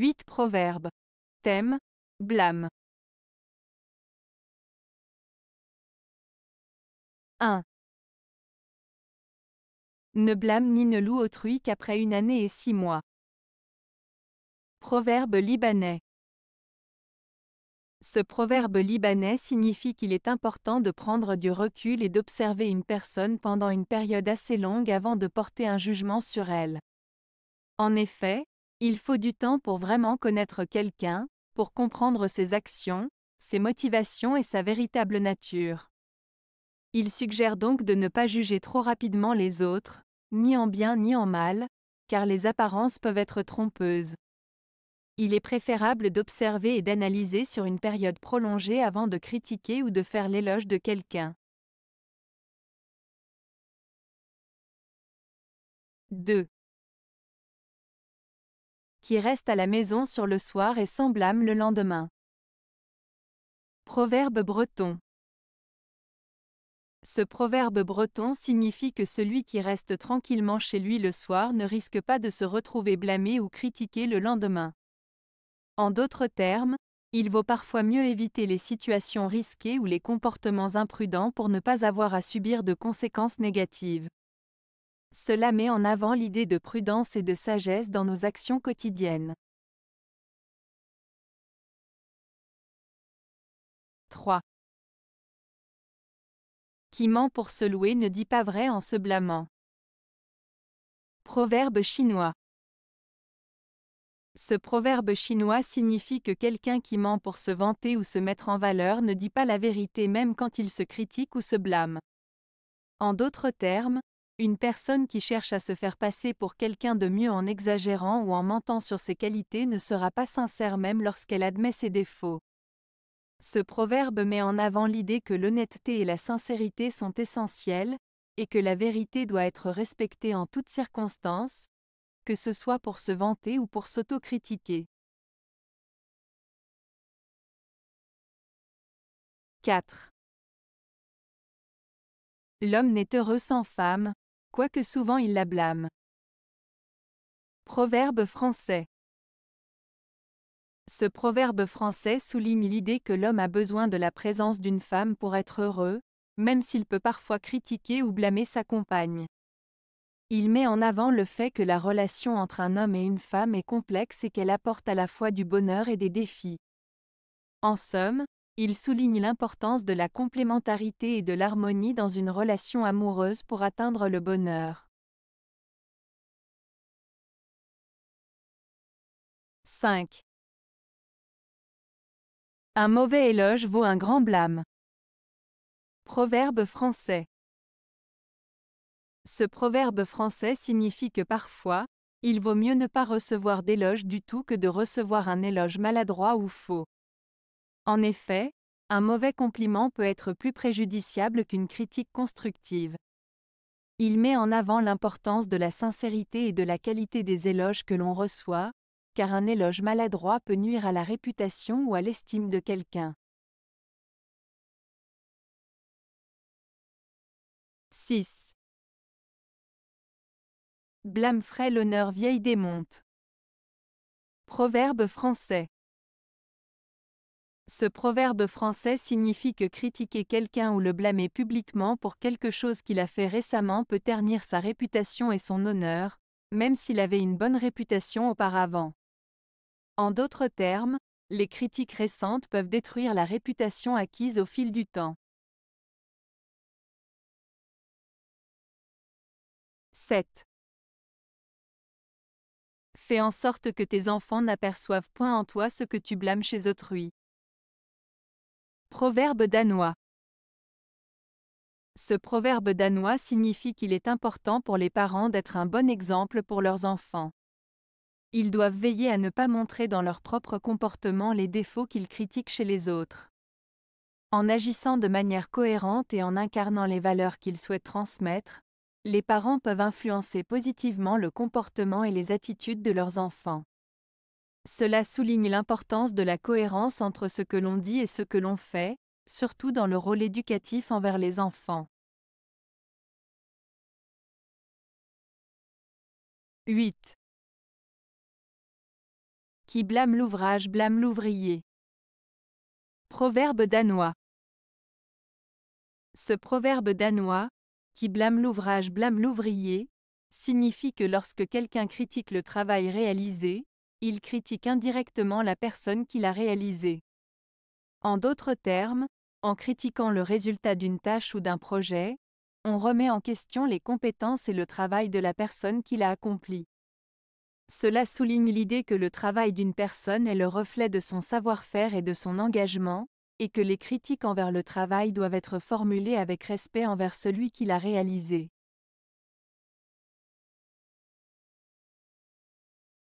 8 Proverbes. Thème Blâme. 1. Ne blâme ni ne loue autrui qu'après une année et six mois. Proverbe libanais. Ce proverbe libanais signifie qu'il est important de prendre du recul et d'observer une personne pendant une période assez longue avant de porter un jugement sur elle. En effet, il faut du temps pour vraiment connaître quelqu'un, pour comprendre ses actions, ses motivations et sa véritable nature. Il suggère donc de ne pas juger trop rapidement les autres, ni en bien ni en mal, car les apparences peuvent être trompeuses. Il est préférable d'observer et d'analyser sur une période prolongée avant de critiquer ou de faire l'éloge de quelqu'un. 2 qui reste à la maison sur le soir et sans blâme le lendemain. Proverbe breton Ce proverbe breton signifie que celui qui reste tranquillement chez lui le soir ne risque pas de se retrouver blâmé ou critiqué le lendemain. En d'autres termes, il vaut parfois mieux éviter les situations risquées ou les comportements imprudents pour ne pas avoir à subir de conséquences négatives. Cela met en avant l'idée de prudence et de sagesse dans nos actions quotidiennes. 3. Qui ment pour se louer ne dit pas vrai en se blâmant. Proverbe chinois. Ce proverbe chinois signifie que quelqu'un qui ment pour se vanter ou se mettre en valeur ne dit pas la vérité même quand il se critique ou se blâme. En d'autres termes, une personne qui cherche à se faire passer pour quelqu'un de mieux en exagérant ou en mentant sur ses qualités ne sera pas sincère même lorsqu'elle admet ses défauts. Ce proverbe met en avant l'idée que l'honnêteté et la sincérité sont essentielles, et que la vérité doit être respectée en toutes circonstances, que ce soit pour se vanter ou pour s'autocritiquer. 4. L'homme n'est heureux sans femme, quoique souvent il la blâme. Proverbe français Ce proverbe français souligne l'idée que l'homme a besoin de la présence d'une femme pour être heureux, même s'il peut parfois critiquer ou blâmer sa compagne. Il met en avant le fait que la relation entre un homme et une femme est complexe et qu'elle apporte à la fois du bonheur et des défis. En somme, il souligne l'importance de la complémentarité et de l'harmonie dans une relation amoureuse pour atteindre le bonheur. 5. Un mauvais éloge vaut un grand blâme. Proverbe français. Ce proverbe français signifie que parfois, il vaut mieux ne pas recevoir d'éloge du tout que de recevoir un éloge maladroit ou faux. En effet, un mauvais compliment peut être plus préjudiciable qu'une critique constructive. Il met en avant l'importance de la sincérité et de la qualité des éloges que l'on reçoit, car un éloge maladroit peut nuire à la réputation ou à l'estime de quelqu'un. 6. Blâme frais l'honneur vieille démonte. Proverbe français. Ce proverbe français signifie que critiquer quelqu'un ou le blâmer publiquement pour quelque chose qu'il a fait récemment peut ternir sa réputation et son honneur, même s'il avait une bonne réputation auparavant. En d'autres termes, les critiques récentes peuvent détruire la réputation acquise au fil du temps. 7. Fais en sorte que tes enfants n'aperçoivent point en toi ce que tu blâmes chez autrui. Proverbe danois. Ce proverbe danois signifie qu'il est important pour les parents d'être un bon exemple pour leurs enfants. Ils doivent veiller à ne pas montrer dans leur propre comportement les défauts qu'ils critiquent chez les autres. En agissant de manière cohérente et en incarnant les valeurs qu'ils souhaitent transmettre, les parents peuvent influencer positivement le comportement et les attitudes de leurs enfants. Cela souligne l'importance de la cohérence entre ce que l'on dit et ce que l'on fait, surtout dans le rôle éducatif envers les enfants. 8. Qui blâme l'ouvrage blâme l'ouvrier. Proverbe danois. Ce proverbe danois, qui blâme l'ouvrage blâme l'ouvrier, signifie que lorsque quelqu'un critique le travail réalisé, il critique indirectement la personne qui l'a réalisé. En d'autres termes, en critiquant le résultat d'une tâche ou d'un projet, on remet en question les compétences et le travail de la personne qui l'a accompli. Cela souligne l'idée que le travail d'une personne est le reflet de son savoir-faire et de son engagement, et que les critiques envers le travail doivent être formulées avec respect envers celui qui l'a réalisé.